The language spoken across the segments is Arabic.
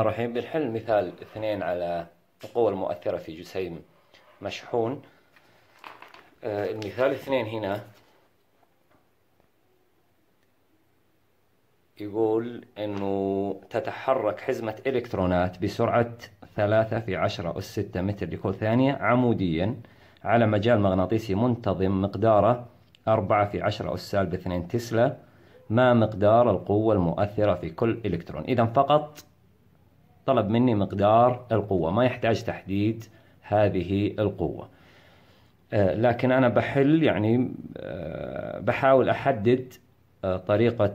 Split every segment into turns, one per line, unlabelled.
الرحمن الرحيم بنحل مثال اثنين على القوة المؤثرة في جسيم مشحون آه، المثال اثنين هنا يقول انه تتحرك حزمة الكترونات بسرعة ثلاثة في عشرة أس ستة متر لكل ثانية عموديا على مجال مغناطيسي منتظم مقداره أربعة في عشرة أس سالب اثنين تسلا ما مقدار القوة المؤثرة في كل إلكترون إذا فقط طلب مني مقدار القوة ما يحتاج تحديد هذه القوة آه، لكن أنا بحل يعني آه، بحاول أحدد آه، طريقة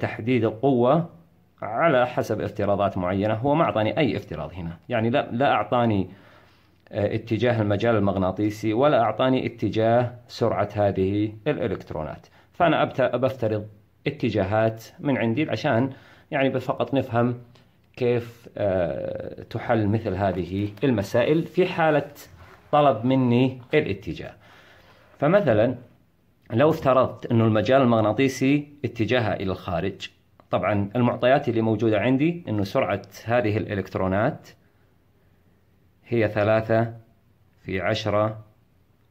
تحديد القوة على حسب افتراضات معينة هو ما أعطاني أي افتراض هنا يعني لا, أعطاني اتجاه المجال المغناطيسي ولا أعطاني اتجاه سرعة هذه الإلكترونات فأنا بفترض اتجاهات من عندي عشان يعني فقط نفهم كيف آه، تحل مثل هذه المسائل في حالة طلب مني الاتجاه فمثلا لو افترضت أن المجال المغناطيسي اتجاهها إلى الخارج طبعا المعطيات اللي موجودة عندي أنه سرعة هذه الإلكترونات هي ثلاثة في عشرة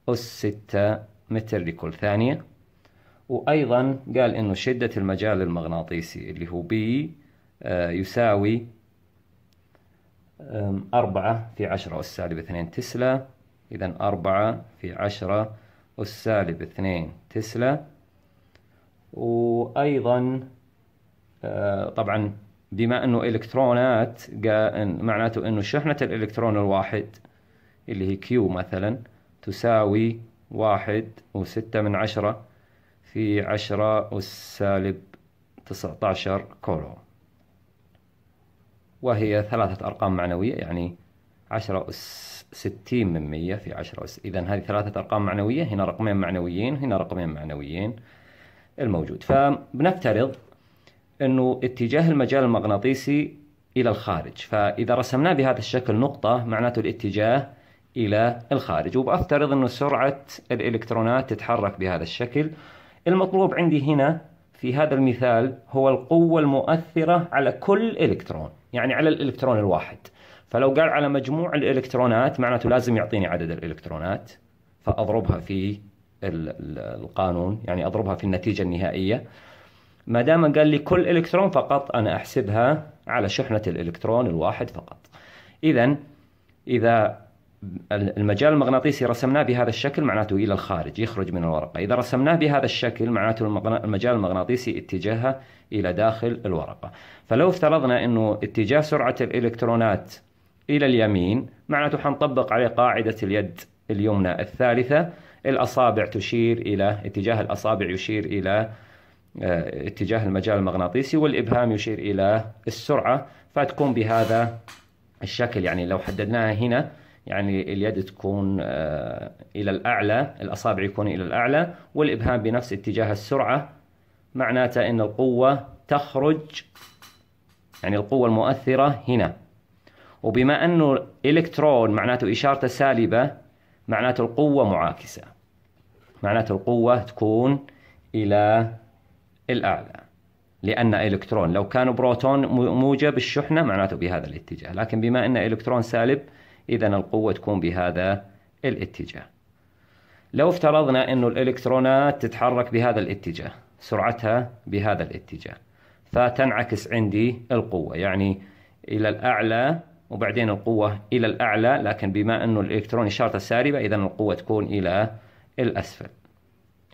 أس ستة متر لكل ثانية وأيضا قال أنه شدة المجال المغناطيسي اللي هو بي آه، يساوي أربعة في عشرة أس سالب اثنين تسلا إذا أربعة في عشرة أس سالب اثنين تسلا وأيضا أه، طبعا بما أنه إلكترونات معناته أنه شحنة الإلكترون الواحد اللي هي كيو مثلا تساوي واحد وستة من عشرة في عشرة أس سالب تسعة عشر كولوم وهي ثلاثة أرقام معنوية يعني عشرة أس ستين من مية في عشرة أس إذا هذه ثلاثة أرقام معنوية هنا رقمين معنويين هنا رقمين معنويين الموجود فبنفترض أنه اتجاه المجال المغناطيسي إلى الخارج فإذا رسمناه بهذا الشكل نقطة معناته الاتجاه إلى الخارج وبأفترض أنه سرعة الإلكترونات تتحرك بهذا الشكل المطلوب عندي هنا في هذا المثال هو القوة المؤثرة على كل إلكترون يعني على الالكترون الواحد فلو قال على مجموع الالكترونات معناته لازم يعطيني عدد الالكترونات فاضربها في القانون يعني اضربها في النتيجه النهائيه ما دام قال لي كل الكترون فقط انا احسبها على شحنه الالكترون الواحد فقط اذا اذا المجال المغناطيسي رسمناه بهذا الشكل معناته إلى الخارج يخرج من الورقة إذا رسمناه بهذا الشكل معناته المجال المغناطيسي اتجاهه إلى داخل الورقة فلو افترضنا أنه اتجاه سرعة الإلكترونات إلى اليمين معناته حنطبق عليه قاعدة اليد اليمنى الثالثة الأصابع تشير إلى اتجاه الأصابع يشير إلى آه، اتجاه المجال المغناطيسي والإبهام يشير إلى السرعة فتكون بهذا الشكل يعني لو حددناها هنا يعني اليد تكون آه، إلى الأعلى الأصابع يكون إلى الأعلى والإبهام بنفس اتجاه السرعة معناته أن القوة تخرج يعني القوة المؤثرة هنا وبما أنه إلكترون معناته إشارته سالبة معناته القوة معاكسة معناته القوة تكون إلى الأعلى لأن إلكترون لو كان بروتون موجب الشحنة معناته بهذا الاتجاه لكن بما أن إلكترون سالب إذا القوة تكون بهذا الاتجاه لو افترضنا أن الإلكترونات تتحرك بهذا الاتجاه سرعتها بهذا الاتجاه فتنعكس عندي القوة يعني إلى الأعلى وبعدين القوة إلى الأعلى لكن بما أنه الإلكترون إشارته سالبة إذا القوة تكون إلى الأسفل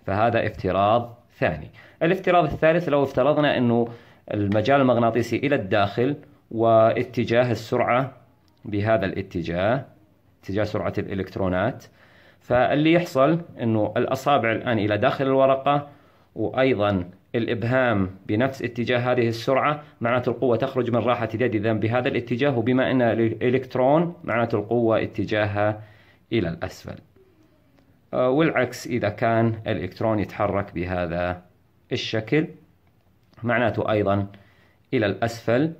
فهذا افتراض ثاني الافتراض الثالث لو افترضنا أنه المجال المغناطيسي إلى الداخل واتجاه السرعة بهذا الاتجاه اتجاه سرعة الإلكترونات فاللي يحصل أنه الأصابع الآن إلى داخل الورقة وأيضا الإبهام بنفس اتجاه هذه السرعة معناته القوة تخرج من راحة اليد إذا بهذا الاتجاه وبما أن الإلكترون معناته القوة اتجاهها إلى الأسفل آه، والعكس إذا كان الإلكترون يتحرك بهذا الشكل معناته أيضا إلى الأسفل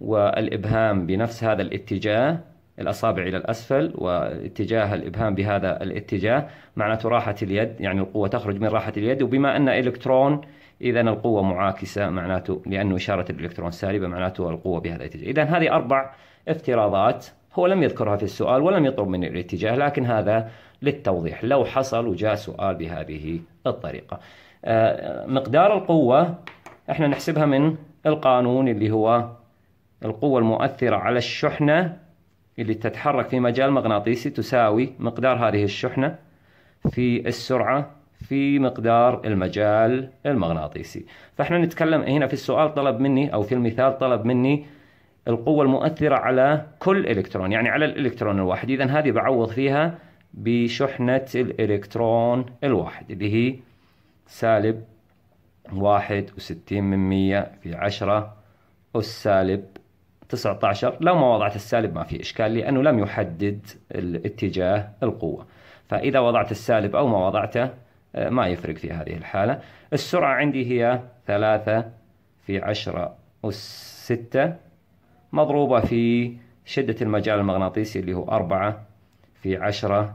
والإبهام بنفس هذا الاتجاه الأصابع إلى الأسفل واتجاه الإبهام بهذا الاتجاه معناته راحة اليد يعني القوة تخرج من راحة اليد وبما أن إلكترون إذا القوة معاكسة معناته لأنه إشارة الإلكترون سالبة معناته القوة بهذا الاتجاه إذا هذه أربع افتراضات هو لم يذكرها في السؤال ولم يطلب من الاتجاه لكن هذا للتوضيح لو حصل وجاء سؤال بهذه الطريقة آه، مقدار القوة احنا نحسبها من القانون اللي هو القوة المؤثرة على الشحنة اللي تتحرك في مجال مغناطيسي تساوي مقدار هذه الشحنة في السرعة في مقدار المجال المغناطيسي فاحنا نتكلم هنا في السؤال طلب مني أو في المثال طلب مني القوة المؤثرة على كل إلكترون يعني على الإلكترون الواحد إذا هذه بعوض فيها بشحنة الإلكترون الواحد اللي هي سالب واحد وستين من مية في عشرة أس سالب 19 لو ما وضعت السالب ما في إشكال لأنه لم يحدد الاتجاه القوة فإذا وضعت السالب أو ما وضعته آه، ما يفرق في هذه الحالة السرعة عندي هي 3 في 10 أس 6 مضروبة في شدة المجال المغناطيسي اللي هو 4 في 10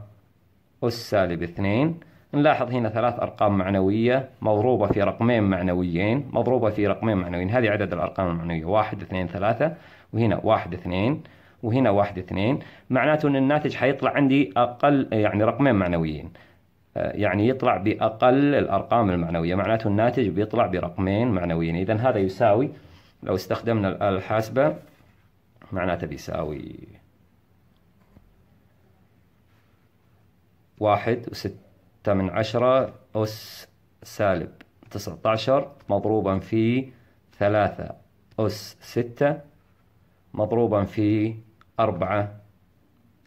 أس سالب 2 نلاحظ هنا ثلاث أرقام معنوية مضروبة في رقمين معنويين مضروبة في رقمين معنويين هذه عدد الأرقام المعنوية واحد اثنين ثلاثة وهنا واحد اثنين وهنا واحد اثنين معناته أن الناتج حيطلع عندي أقل يعني رقمين معنويين آه، يعني يطلع بأقل الأرقام المعنوية معناته الناتج بيطلع برقمين معنويين إذا هذا يساوي لو استخدمنا الآلة الحاسبة معناته بيساوي واحد وست ستة من عشرة أس سالب تسعة عشر مضروبا في ثلاثة أس ستة مضروبا في أربعة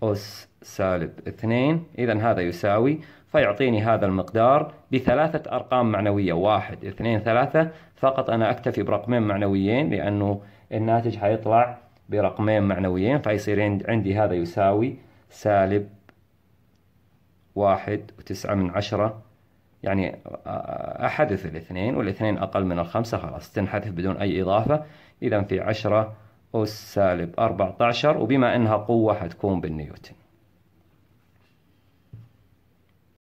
أس سالب اثنين إذا هذا يساوي فيعطيني هذا المقدار بثلاثة أرقام معنوية واحد اثنين ثلاثة فقط أنا أكتفي برقمين معنويين لأنه الناتج حيطلع برقمين معنويين فيصير عندي هذا يساوي سالب واحد وتسعة من عشرة يعني آه، آه، أحدث الاثنين والاثنين أقل من الخمسة خلاص تنحذف بدون أي إضافة إذا في عشرة أس سالب أربعة عشر وبما أنها قوة حتكون بالنيوتن